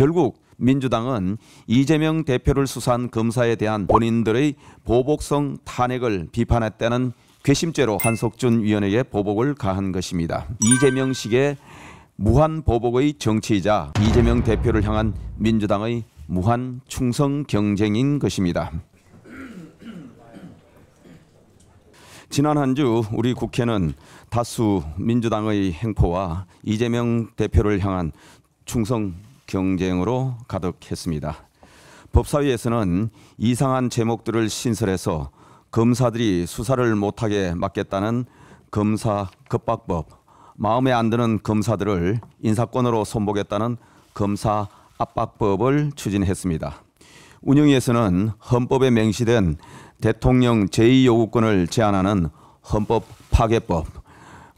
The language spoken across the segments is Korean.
결국 민주당은 이재명 대표를 수사한 검사에 대한 본인들의 보복성 탄핵을 비판했다는 괘씸죄로 한석준 위원회에 보복을 가한 것입니다. 이재명식의 무한 보복의 정치이자 이재명 대표를 향한 민주당의 무한 충성 경쟁인 것입니다. 지난 한 주 우리 국회는 다수 민주당의 행포와 이재명 대표를 향한 충성 경쟁으로 가득했습니다. 법사위에서는 이상한 제목들을 신설해서 검사들이 수사를 못하게 막겠다는 검사 급박법, 마음에 안 드는 검사들을 인사권으로 손보겠다는 검사 압박법을 추진했습니다. 운영위에서는 헌법에 맹시된 대통령 제2요구권을 제한하는 헌법 파괴법,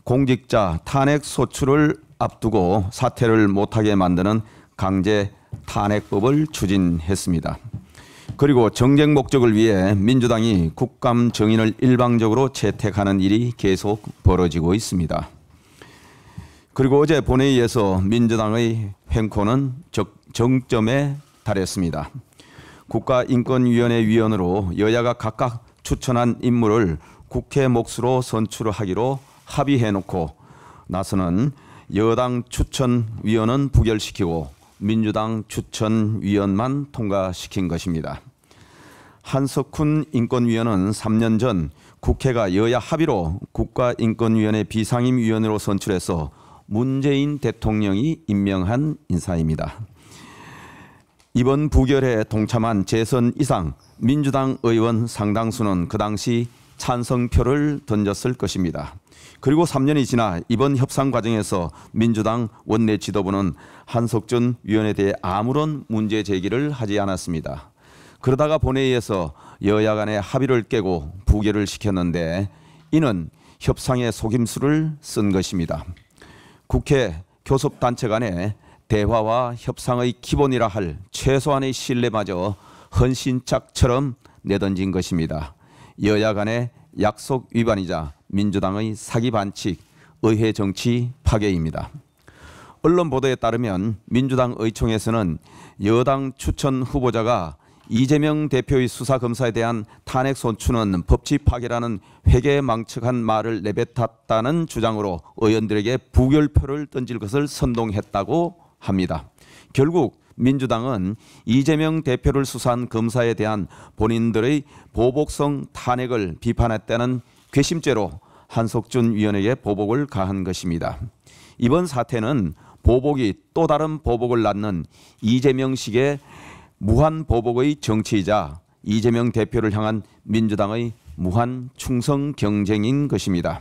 공직자 탄핵 소추를 앞두고 사퇴를 못하게 만드는 강제 탄핵법을 추진했습니다. 그리고 정쟁 목적을 위해 민주당이 국감 정인을 일방적으로 채택하는 일이 계속 벌어지고 있습니다. 그리고 어제 본회의에서 민주당의 횡포는 정점에 달했습니다. 국가인권위원회 위원으로 여야가 각각 추천한 인물을 국회 몫으로 선출하기로 합의해놓고 나서는 여당 추천위원은 부결시키고 민주당 추천위원만 통과시킨 것입니다. 한석훈 인권위원은 3년 전 국회가 여야 합의로 국가인권위원회 비상임위원으로 선출해서 문재인 대통령이 임명한 인사입니다. 이번 부결에 동참한 재선 이상 민주당 의원 상당수는 그 당시 찬성표를 던졌을 것입니다. 그리고 3년이 지나 이번 협상 과정에서 민주당 원내 지도부는 한석준 위원에 대해 아무런 문제 제기를 하지 않았습니다. 그러다가 본회의에서 여야 간의 합의를 깨고 부결을 시켰는데 이는 협상의 속임수를 쓴 것입니다. 국회 교섭단체 간의 대화와 협상의 기본이라 할 최소한의 신뢰마저 헌신짝처럼 내던진 것입니다. 여야 간의 약속 위반이자 민주당의 사기 반칙, 의회 정치 파괴입니다. 언론 보도에 따르면 민주당 의총에서는 여당 추천 후보자가 이재명 대표의 수사검사에 대한 탄핵 선추는 법치 파괴라는 회계망측한 말을 내뱉었다는 주장으로 의원들에게 부결표를 던질 것을 선동했다고 합니다. 결국 민주당은 이재명 대표를 수사한 검사에 대한 본인들의 보복성 탄핵을 비판했다는 괘씸죄로 한석준 위원회에 보복을 가한 것입니다. 이번 사태는 보복이 또 다른 보복을 낳는 이재명식의 무한 보복의 정치이자 이재명 대표를 향한 민주당의 무한 충성 경쟁인 것입니다.